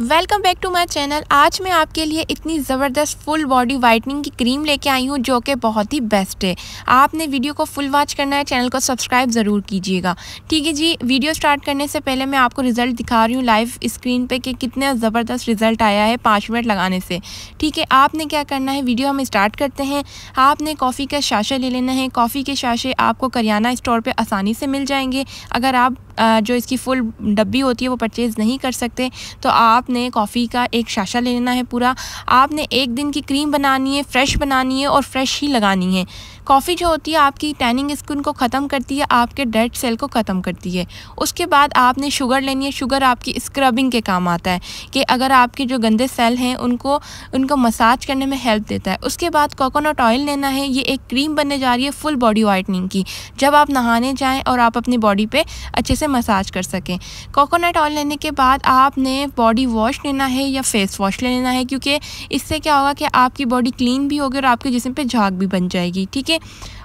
welcome back to my channel आज मैं आपके लिए इतनी ज़बरदस्त फुल बॉडी वाइटनिंग की क्रीम लेके आई हूँ जो कि बहुत ही बेस्ट है आपने वीडियो को फुल वॉच करना है चैनल को सब्सक्राइब ज़रूर कीजिएगा ठीक है जी वीडियो स्टार्ट करने से पहले मैं आपको रिज़ल्ट दिखा रही हूँ लाइव स्क्रीन पे कि कितना ज़बरदस्त रिज़ल्ट आया है पाँच मिनट लगाने से ठीक है आपने क्या करना है वीडियो हम स्टार्ट करते हैं आपने कॉफ़ी का शाशा ले लेना है कॉफ़ी के शाशे आपको करियाना स्टोर पर आसानी से मिल जाएंगे अगर आप जो इसकी फुल डब्बी होती है वो परचेज़ नहीं कर सकते तो आपने कॉफ़ी का एक शाशा लेना है पूरा आपने एक दिन की क्रीम बनानी है फ्रेश बनानी है और फ्रेश ही लगानी है कॉफ़ी जो होती है आपकी टैनिंग स्किन को ख़त्म करती है आपके डेड सेल को ख़त्म करती है उसके बाद आपने शुगर लेनी है शुगर आपकी स्क्रबिंग के काम आता है कि अगर आपके जो गंदे सेल हैं उनको उनको मसाज करने में हेल्प देता है उसके बाद कोकोनट ऑयल लेना है ये एक क्रीम बनने जा रही है फुल बॉडी वाइटनिंग की जब आप नहाने जाएँ और आप अपनी बॉडी पर अच्छे से से मसाज कर सकें कोकोनट ऑयल लेने के बाद आपने बॉडी वॉश लेना है या फेस वॉश ले लेना है क्योंकि इससे क्या होगा कि आपकी बॉडी क्लीन भी होगी और आपके जिसम पर झाग भी बन जाएगी ठीक है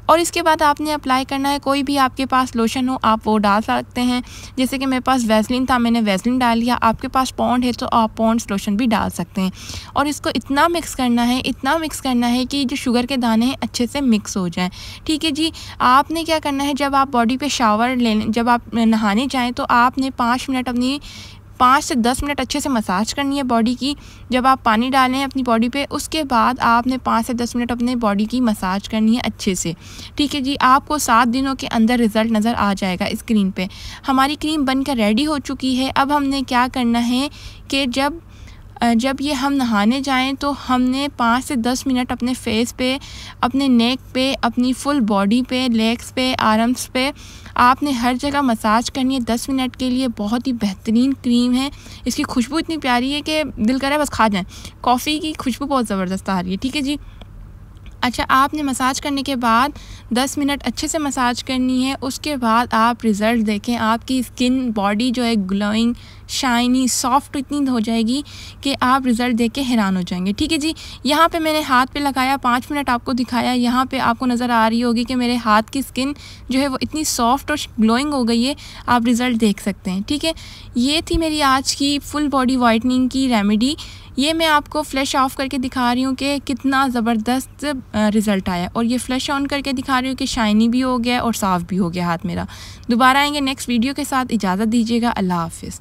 और इसके बाद आपने अप्लाई करना है कोई भी आपके पास लोशन हो आप वो डाल सकते हैं जैसे कि मेरे पास वैसलिन था मैंने वैसलिन डाल लिया आपके पास पौंड है तो आप पौंड्स लोशन भी डाल सकते हैं और इसको इतना मिक्स करना है इतना मिक्स करना है कि जो शुगर के दाने हैं अच्छे से मिक्स हो जाएँ ठीक है जी आपने क्या करना है जब आप बॉडी पर शावर लेने जब आप नहाने जाएँ तो आपने पाँच मिनट अपनी पाँच से दस मिनट अच्छे से मसाज करनी है बॉडी की जब आप पानी डालें अपनी बॉडी पे उसके बाद आपने पाँच से दस मिनट अपने बॉडी की मसाज करनी है अच्छे से ठीक है जी आपको सात दिनों के अंदर रिज़ल्ट नज़र आ जाएगा स्क्रीन पर हमारी क्रीम बनकर रेडी हो चुकी है अब हमने क्या करना है कि जब जब ये हम नहाने जाएं तो हमने पाँच से दस मिनट अपने फेस पे अपने नेक पे अपनी फुल बॉडी पे लेग्स पे आर्म्स पे आपने हर जगह मसाज करनी है दस मिनट के लिए बहुत ही बेहतरीन क्रीम है इसकी खुशबू इतनी प्यारी है कि दिल करा बस खा जाएँ कॉफ़ी की खुशबू बहुत ज़बरदस्त आ रही है ठीक है जी अच्छा आपने मसाज करने के बाद 10 मिनट अच्छे से मसाज करनी है उसके बाद आप रिज़ल्ट देखें आपकी स्किन बॉडी जो है ग्लोइंग शाइनी सॉफ्ट इतनी हो जाएगी कि आप रिज़ल्ट देख के हैरान हो जाएंगे ठीक है जी यहाँ पे मैंने हाथ पे लगाया पाँच मिनट आपको दिखाया यहाँ पे आपको नज़र आ रही होगी कि मेरे हाथ की स्किन जो है वो इतनी सॉफ्ट और ग्लोइंग हो गई है आप रिज़ल्ट देख सकते हैं ठीक है ये थी मेरी आज की फुल बॉडी वाइटनिंग की रेमेडी ये मैं आपको फ्लैश ऑफ करके दिखा रही हूँ कि कितना ज़बरदस्त रिज़ल्ट आया और ये फ्लैश ऑन करके दिखा रही हूँ कि शाइनी भी हो गया और साफ़ भी हो गया हाथ मेरा दोबारा आएंगे नेक्स्ट वीडियो के साथ इजाज़त दीजिएगा अल्लाह हाफिज़